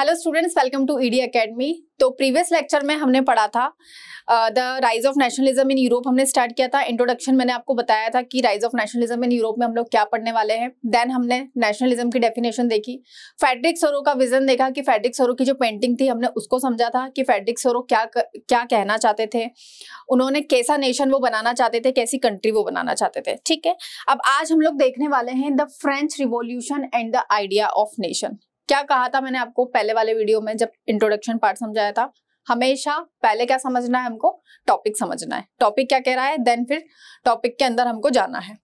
Hello students welcome to ED academy तो previous lecture में हमने पढ़ा था the rise of nationalism in Europe हमने स्टार्ट किया था इंट्रोडक्शन मैंने आपको बताया था कि rise of nationalism in Europe में हम लोग क्या पढ़ने वाले हैं देन हमने नेशनलिज्म की डेफिनेशन देखी फेडरिक सोरो का विजन देखा कि फेडरिक सोरो की जो पेंटिंग थी हमने उसको समझा था कि फेडरिक सोरो क्या क्या कहना चाहते थे उन्होंने कैसा नेशन वो बनाना चाहते थे कैसी कंट्री वो बनाना चाहते थे ठीक है अब आज हम लोग देखने वाले हैं the French revolution and the idea of nation क्या कहा था मैंने आपको पहले वाले वीडियो में जब इंट्रोडक्शन पार्ट समझाया था हमेशा पहले क्या समझना है हमको टॉपिक समझना है टॉपिक क्या कह रहा है देन फिर टॉपिक के अंदर हमको जाना है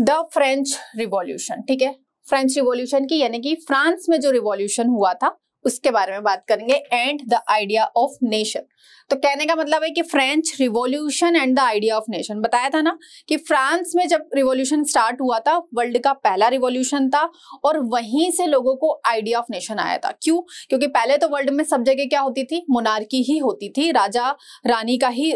द फ्रेंच रिवॉल्यूशन ठीक है फ्रेंच रिवॉल्यूशन की यानी कि फ्रांस में जो रिवॉल्यूशन हुआ था उसके बारे में बात करेंगे and the idea of nation तो कहने का मतलब है कि French revolution and the idea of nation बताया था ना कि फ्रांस में जब रिवॉल्यूशन स्टार्ट हुआ था वर्ल्ड का पहला रिवॉल्यूशन था और वहीं से लोगों को आइडिया ऑफ नेशन आया था क्यों क्योंकि पहले तो वर्ल्ड में सब जगह क्या होती थी मोनार्की ही होती थी राजा रानी का ही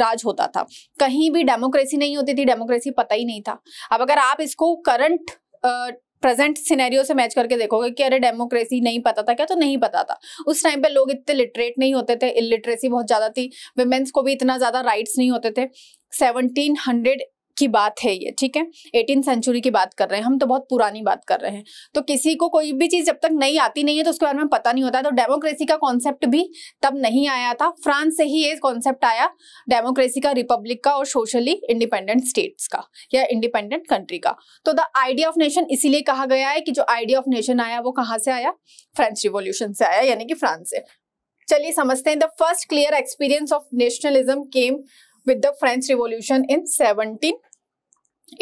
राज होता था कहीं भी डेमोक्रेसी नहीं होती थी डेमोक्रेसी पता ही नहीं था अब अगर आप इसको करंट प्रेजेंट सिनेरियो से मैच करके देखोगे कि अरे डेमोक्रेसी नहीं पता था क्या तो नहीं पता था उस टाइम पे लोग इतने लिटरेट नहीं होते थे इलिटरेसी बहुत ज़्यादा थी वेमेंस को भी इतना ज़्यादा राइट्स नहीं होते थे सेवनटीन हंड्रेड की बात है ये ठीक है एटीन सेंचुरी की बात कर रहे हैं हम तो बहुत पुरानी बात कर रहे हैं तो किसी को कोई भी चीज़ जब तक नहीं आती नहीं है तो उसके बारे में पता नहीं होता है तो डेमोक्रेसी का कॉन्सेप्ट भी तब नहीं आया था फ्रांस से ही ये कॉन्सेप्ट आया डेमोक्रेसी का रिपब्लिक का और सोशली इंडिपेंडेंट स्टेट्स का या इंडिपेंडेंट कंट्री का तो द आइडिया ऑफ नेशन इसीलिए कहा गया है कि जो आइडिया ऑफ नेशन आया वो कहाँ से आया फ्रेंच रिवोल्यूशन से आया यानी कि फ्रांस से चलिए समझते हैं the first clear experience of nationalism came with the French revolution in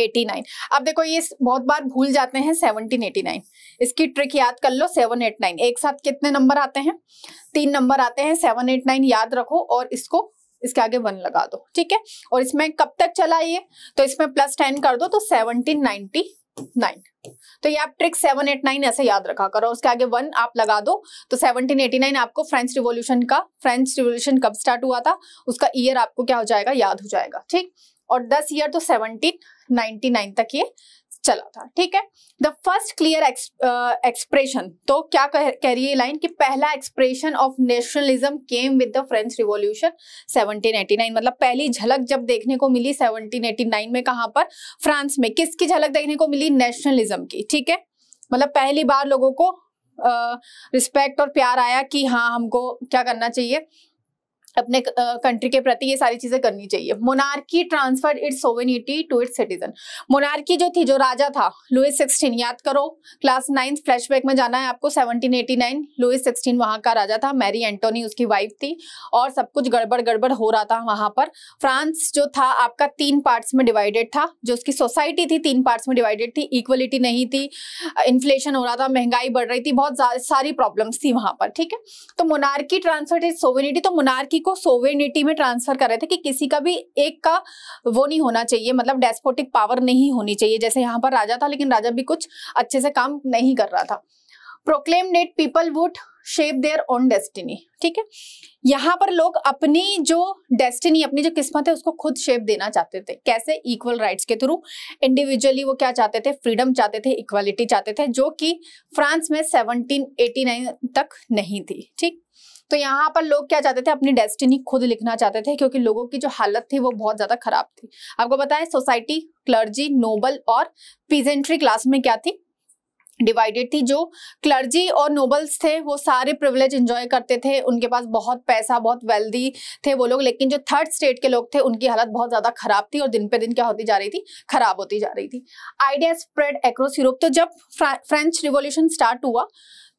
89. अब देखो ये बहुत बार भूल जाते हैं 1789 इसकी ट्रिक याद कर लो 789 एक साथ कितने नंबर आते हैं तीन नंबर आते हैं 789 याद रखो और इसको इसके आगे वन लगा दो ठीक है और इसमें कब तक चला ये तो इसमें प्लस टेन कर दो तो सेवनटीन नाइनटी नाइन तो ये आप ट्रिक सेवन एट नाइन ऐसे याद रखा करो उसके आगे वन आप लगा दो तो सेवनटीन एटी नाइन आपको फ्रेंच रिवोल्यूशन का फ्रेंच रिवोल्यूशन कब स्टार्ट हुआ था उसका ईयर आपको क्या हो जाएगा याद हो जाएगा ठीक और दस ईयर तो सेवनटीन नाइनटी नाइन तक ये चला था ठीक है द फर्स्ट क्लियर एक्सप्रेशन तो क्या कह, कह रही है लाइन कि पहला expression of nationalism came with the French revolution 1789 मतलब पहली झलक जब देखने को मिली 1789 में कहां पर फ्रांस में किसकी झलक देखने को मिली नेशनलिज्म की ठीक है मतलब पहली बार लोगों को रिस्पेक्ट uh, और प्यार आया कि हाँ हमको क्या करना चाहिए अपने कंट्री के प्रति ये सारी चीजें करनी चाहिए monarchy transfer its sovereignty to its citizen monarchy जो थी जो राजा था लुइस सिक्सटीन याद करो क्लास नाइन्थ फ्लैशबैक में जाना है आपको 1789 लुइस सिक्सटीन वहां का राजा था मैरी एंटोनी उसकी वाइफ थी और सब कुछ गड़बड़ गड़बड़ हो रहा था वहां पर फ्रांस जो था आपका तीन पार्ट्स में डिवाइडेड था जो उसकी सोसाइटी थी तीन पार्ट्स में डिवाइडेड थी इक्वलिटी नहीं थी इन्फ्लेशन हो रहा था महंगाई बढ़ रही थी बहुत सारी प्रॉब्लम्स थी वहां पर ठीक है तो मोनार्की ट्रांसफर इज सोवेनिटी तो मोनार्की को सोवेनिटी में ट्रांसफर कर रहे थे कि किसी का भी एक का वो नहीं होना चाहिए मतलब डेस्पोटिक पावर नहीं होनी चाहिए जैसे यहाँ पर राजा था लेकिन राजा भी कुछ अच्छे से काम नहीं कर रहा था proclaim that people would shape their own destiny ठीक है यहाँ पर लोग अपनी जो डेस्टिनी अपनी जो किस्मत है उसको खुद शेप देना चाहते थे कैसे इक्वल राइट्स के थ्रू इंडिविजुअली वो क्या चाहते थे फ्रीडम चाहते थे इक्वालिटी चाहते थे जो कि फ्रांस में 1789 तक नहीं थी ठीक तो यहाँ पर लोग क्या चाहते थे अपनी डेस्टिनी खुद लिखना चाहते थे क्योंकि लोगों की जो हालत थी वो बहुत ज्यादा खराब थी आपको बताएं सोसाइटी क्लर्जी नोबल और पीजेंट्री क्लास में क्या थी डिवाइडेड थी जो क्लर्जी और नोबल्स थे वो सारे प्रिवलेज इंजॉय करते थे उनके पास बहुत पैसा बहुत वेल्दी थे वो लोग लेकिन जो थर्ड स्टेट के लोग थे उनकी हालत बहुत ज़्यादा खराब थी और दिन पे दिन क्या होती जा रही थी खराब होती जा रही थी आइडिया स्प्रेड अक्रॉस यूरोप तो जब फ्रेंच रिवोल्यूशन स्टार्ट हुआ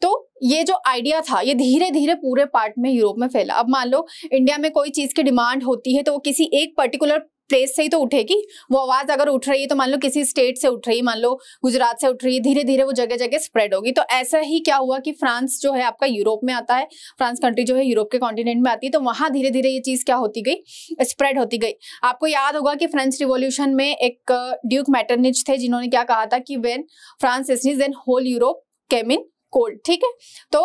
तो ये जो आइडिया था ये धीरे धीरे पूरे पार्ट में यूरोप में फैला अब मान लो इंडिया में कोई चीज़ की डिमांड होती है तो वो किसी एक पर्टिकुलर प्लेस से ही तो उठेगी वो आवाज अगर उठ रही है तो मान लो किसी स्टेट से उठ रही है मान लो गुजरात से उठ रही है धीरे धीरे वो जगह जगह स्प्रेड होगी तो ऐसा ही क्या हुआ कि फ्रांस जो है आपका यूरोप में आता है फ्रांस कंट्री जो है यूरोप के कॉन्टिनेंट में आती है तो वहां धीरे धीरे ये चीज क्या होती गई स्प्रेड होती गई आपको याद होगा कि फ्रेंच रिवोल्यूशन में एक ड्यूक मैटरनिच थे जिन्होंने क्या कहा था कि when France is then whole Europe coming cold ठीक है तो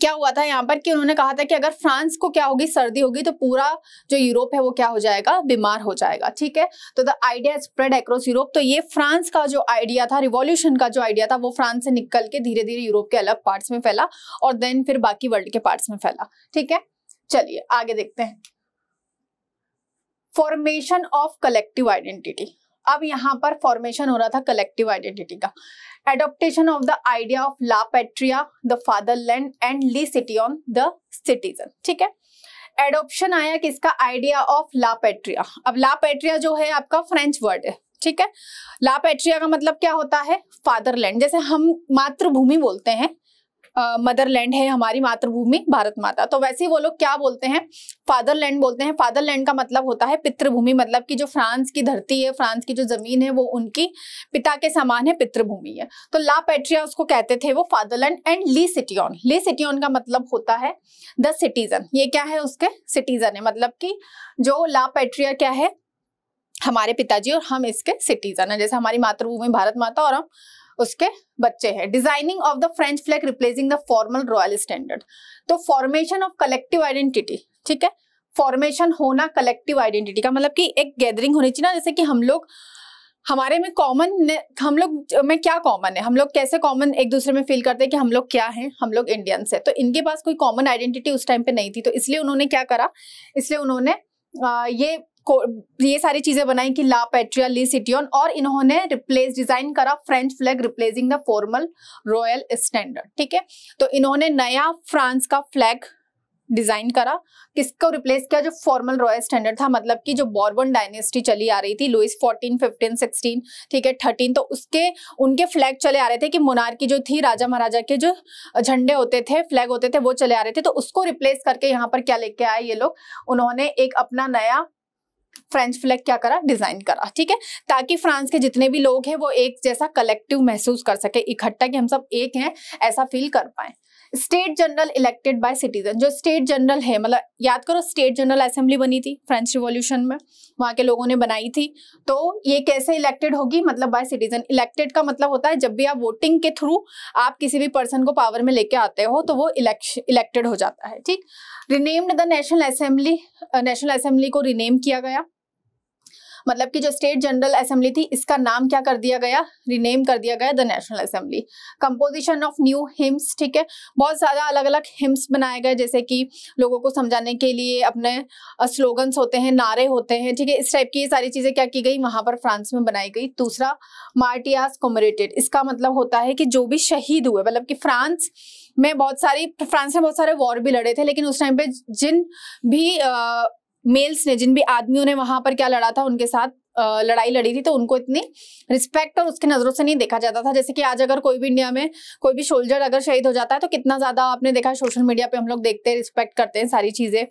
क्या हुआ था यहाँ पर कि उन्होंने कहा था कि अगर फ्रांस को क्या होगी सर्दी होगी तो पूरा जो यूरोप है वो क्या हो जाएगा बीमार हो जाएगा ठीक है तो the idea spread across Europe तो ये फ्रांस का जो आइडिया था रिवॉल्यूशन का जो आइडिया था वो फ्रांस से निकल के धीरे धीरे यूरोप के अलग पार्ट्स में फैला और देन फिर बाकी वर्ल्ड के पार्ट्स में फैला ठीक है चलिए आगे देखते हैं फॉर्मेशन ऑफ कलेक्टिव आइडेंटिटी अब यहाँ पर फॉर्मेशन हो रहा था कलेक्टिव आइडेंटिटी का adoption of the idea of la patrie the fatherland and le citoyen the citizen ठीक है एडोप्शन आया किसका आइडिया ऑफ ला पेट्रिया अब ला पेट्रिया जो है आपका फ्रेंच वर्ड है ठीक है ला पेट्रिया का मतलब क्या होता है फादरलैंड जैसे हम मातृभूमि बोलते हैं मदरलैंड है हमारी मातृभूमि भारत माता तो वैसे ही वो लोग क्या बोलते हैं फादरलैंड बोलते हैं फादरलैंड का मतलब होता है पितृभूमि मतलब कि जो फ्रांस की धरती है फ्रांस की जो जमीन है वो उनकी पिता के समान है पितृभूमि है तो ला पेट्रिया उसको कहते थे वो फादरलैंड एंड ली सिटियन ली सिटियन का मतलब होता है द सिटीजन ये क्या है उसके सिटीजन है मतलब कि जो ला पेट्रिया क्या है हमारे पिताजी और हम इसके सिटीजन है जैसे हमारी मातृभूमि भारत माता और हम उसके बच्चे हैं designing of the French flag replacing the formal royal standard तो फॉर्मेशन ऑफ कलेक्टिव आइडेंटिटी ठीक है फॉर्मेशन होना कलेक्टिव आइडेंटिटी का मतलब कि एक गैदरिंग होनी चाहिए ना जैसे कि हम लोग हमारे में कॉमन हम लोग में क्या कॉमन है हम लोग कैसे कॉमन एक दूसरे में फील करते हैं कि हम लोग क्या हैं हम लोग इंडियंस हैं तो इनके पास कोई कॉमन आइडेंटिटी उस टाइम पे नहीं थी तो इसलिए उन्होंने क्या करा इसलिए उन्होंने आ, ये ये सारी चीजें बनाई कि ला पेट्रिया ली सिटियन और इन्होंने रिप्लेस डिजाइन करा French flag replacing the formal royal standard ठीक है तो इन्होंने नया फ्रांस का फ्लैग डिजाइन करा किसको रिप्लेस किया जो फॉर्मल रॉयल स्टैंडर्ड था मतलब कि जो बॉर्बन डायनेस्टी चली आ रही थी लुइस 14, 15, 16 ठीक है 13 तो उसके उनके फ्लैग चले आ रहे थे कि मुनार की जो थी राजा महाराजा के जो झंडे होते थे फ्लैग होते थे वो चले आ रहे थे तो उसको रिप्लेस करके यहाँ पर क्या लेके आए ये लोग उन्होंने एक अपना नया फ्रेंच फ्लैग क्या करा डिजाइन करा ठीक है ताकि फ्रांस के जितने भी लोग हैं वो एक जैसा कलेक्टिव महसूस कर सके इकट्ठा कि हम सब एक हैं ऐसा फील कर पाए state general elected by citizen जो स्टेट जनरल है मतलब याद करो स्टेट जनरल असेंबली बनी थी फ्रेंच रिवॉल्यूशन में वहाँ के लोगों ने बनाई थी तो ये कैसे इलेक्टेड होगी मतलब बाय सिटीजन इलेक्टेड का मतलब होता है जब भी आप वोटिंग के थ्रू आप किसी भी पर्सन को पावर में लेके आते हो तो वो इलेक्टेड हो जाता है ठीक renamed the national assembly national assembly को रिनेम किया गया मतलब कि जो स्टेट जनरल असेंबली थी इसका नाम क्या कर दिया गया रिनेम कर दिया गया the national assembly composition of new hymns ठीक है बहुत ज़्यादा अलग अलग हिम्स बनाए गए जैसे कि लोगों को समझाने के लिए अपने स्लोगन्स होते हैं नारे होते हैं ठीक है इस टाइप की ये सारी चीज़ें क्या की गई वहाँ पर फ्रांस में बनाई गई दूसरा मार्टियास कोमरेटेड इसका मतलब होता है कि जो भी शहीद हुए मतलब कि फ्रांस में बहुत सारी फ्रांस में बहुत सारे वॉर भी लड़े थे लेकिन उस टाइम पे जिन भी आ, मेल्स ने जिन भी आदमियों ने वहां पर क्या लड़ा था उनके साथ लड़ाई लड़ी थी तो उनको इतनी रिस्पेक्ट और उसकी नज़रों से नहीं देखा जाता था जैसे कि आज अगर कोई भी इंडिया में कोई भी सोल्जर अगर शहीद हो जाता है तो कितना ज़्यादा आपने देखा सोशल मीडिया पे हम लोग देखते हैं रिस्पेक्ट करते हैं सारी चीज़ें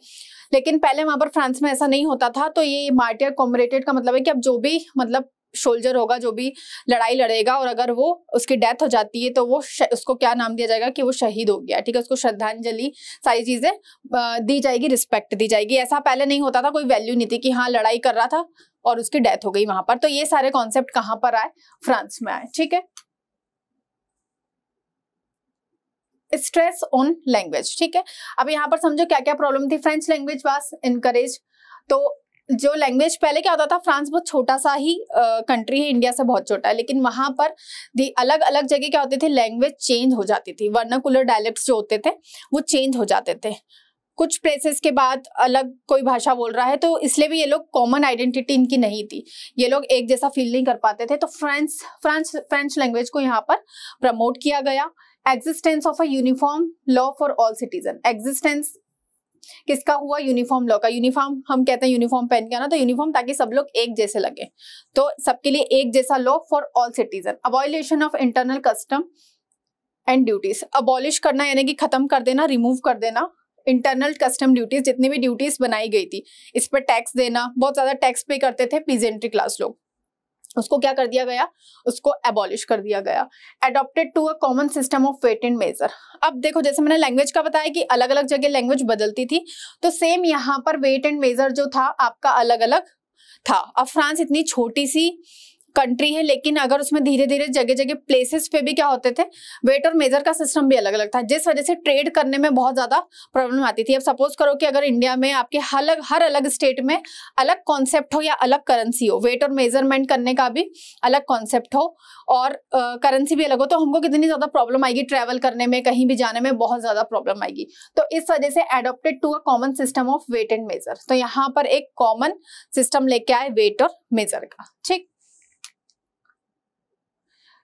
लेकिन पहले वहां पर फ्रांस में ऐसा नहीं होता था तो ये मार्टियर कॉमरेटेड का मतलब है कि अब जो भी मतलब सोल्जर होगा जो भी लड़ाई लड़ेगा और अगर वो उसकी डेथ हो जाती है तो वो उसको क्या नाम दिया जाएगा कि वो शहीद हो गया ठीक है उसको श्रद्धांजलि सारी चीजें दी जाएगी रिस्पेक्ट दी जाएगी ऐसा पहले नहीं होता था कोई वैल्यू नहीं थी कि हाँ लड़ाई कर रहा था और उसकी डेथ हो गई वहां पर तो ये सारे कॉन्सेप्ट कहाँ पर आए फ्रांस में आए ठीक है स्ट्रेस ऑन लैंग्वेज ठीक है अब यहाँ पर समझो क्या क्या प्रॉब्लम थी फ्रेंच लैंग्वेज वास इनकरेज तो जो लैंग्वेज पहले क्या होता था फ्रांस बहुत छोटा सा ही कंट्री है इंडिया से बहुत छोटा है लेकिन वहाँ पर अलग अलग जगह क्या होते थे लैंग्वेज चेंज हो जाती थी वर्नाकुलर डायलेक्ट्स जो होते थे वो चेंज हो जाते थे कुछ प्लेसेस के बाद अलग कोई भाषा बोल रहा है तो इसलिए भी ये लोग कॉमन आइडेंटिटी इनकी नहीं थी ये लोग एक जैसा फील नहीं कर पाते थे तो फ्रेंच फ्रेंच फ्रेंच लैंग्वेज को यहाँ पर प्रमोट किया गया existence of a uniform law for all citizen existence किसका हुआ यूनिफॉर्म लॉ का यूनिफॉर्म हम कहते हैं यूनिफॉर्म पहन के आना तो यूनिफॉर्म ताकि सब लोग एक जैसे लगे तो सबके लिए एक जैसा law for all citizen abolition of internal custom and duties abolish करना यानी कि खत्म कर देना रिमूव कर देना इंटरनल कस्टम ड्यूटीज जितनी भी ड्यूटीज बनाई गई थी इस पर टैक्स देना बहुत ज्यादा टैक्स पे करते थे पीजेंट्री क्लास लोग उसको क्या कर दिया गया उसको एबॉलिश कर दिया गया adopted to a common system of weight and measure अब देखो जैसे मैंने लैंग्वेज का बताया कि अलग अलग जगह लैंग्वेज बदलती थी तो सेम यहाँ पर वेट एंड मेजर जो था आपका अलग अलग था अब फ्रांस इतनी छोटी सी कंट्री है लेकिन अगर उसमें धीरे धीरे जगह जगह प्लेसेस पे भी क्या होते थे वेट और मेजर का सिस्टम भी अलग अलग था जिस वजह से ट्रेड करने में बहुत ज्यादा प्रॉब्लम आती थी अब सपोज करो कि अगर इंडिया में आपके अलग हर अलग स्टेट में अलग कॉन्सेप्ट हो या अलग करेंसी हो वेट और मेजरमेंट करने का भी अलग कॉन्सेप्ट हो और करेंसी भी अलग हो तो हमको कितनी ज्यादा प्रॉब्लम आएगी ट्रेवल करने में कहीं भी जाने में बहुत ज्यादा प्रॉब्लम आएगी तो इस वजह से adopted to a common system of weight and measure तो यहाँ पर एक कॉमन सिस्टम लेके आए वेट और मेजर का ठीक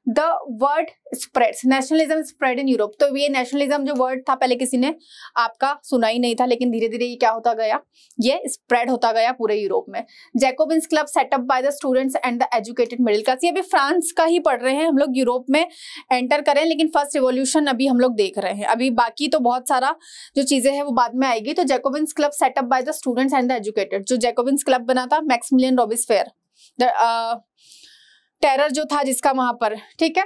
the word spread nationalism spread in Europe तो ये नेशनलिज्म जो वर्ड था पहले किसी ने आपका सुना ही नहीं था लेकिन धीरे धीरे ये क्या होता गया ये स्प्रेड होता गया पूरे यूरोप में Jacobins club setup by the students and the educated middle class ये अभी फ्रांस का ही पढ़ रहे हैं हम लोग यूरोप में एंटर करें लेकिन फर्स्ट रिवोल्यूशन अभी हम लोग देख रहे हैं अभी बाकी तो बहुत सारा जो चीज़ें हैं वो बाद में आएगी तो Jacobins club setup by the students and the educated जो जैकोबिन्स क्लब बना था मैक्समिलियन रॉबिस फेयर टेरर जो था जिसका वहां पर ठीक है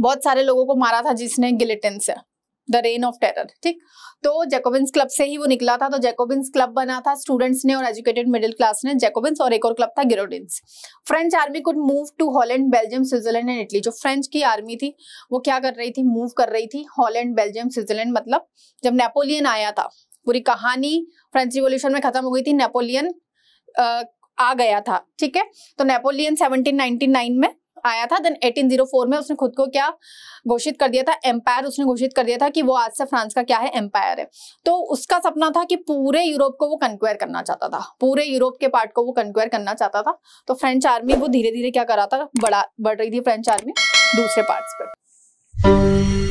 बहुत सारे लोगों को मारा था जिसने गिलेटिन से द रेन ऑफ टेरर ठीक तो जैकोबिन्स क्लब से ही वो निकला था तो जैकोबिन्स क्लब बना था स्टूडेंट्स ने और एजुकेटेड मिडिल क्लास ने जैकोबिन्स और एक और क्लब था Girondins French army could move to Holland Belgium Switzerland and Italy जो फ्रेंच की आर्मी थी वो क्या कर रही थी मूव कर रही थी हॉलैंड बेल्जियम स्विट्जरलैंड मतलब जब नेपोलियन आया था पूरी कहानी फ्रेंच रिवोल्यूशन में खत्म हो गई थी नेपोलियन आ गया था ठीक है तो नेपोलियन 1799 में आया था देन 1804 में उसने खुद को क्या घोषित कर दिया था एम्पायर उसने घोषित कर दिया था कि वो आज से फ्रांस का क्या है एम्पायर है तो उसका सपना था कि पूरे यूरोप को वो कंक्वायर करना चाहता था पूरे यूरोप के पार्ट को वो कंक्वायर करना चाहता था तो फ्रेंच आर्मी वो धीरे धीरे क्या करा था बढ़ा बढ़ रही थी फ्रेंच आर्मी दूसरे पार्ट पर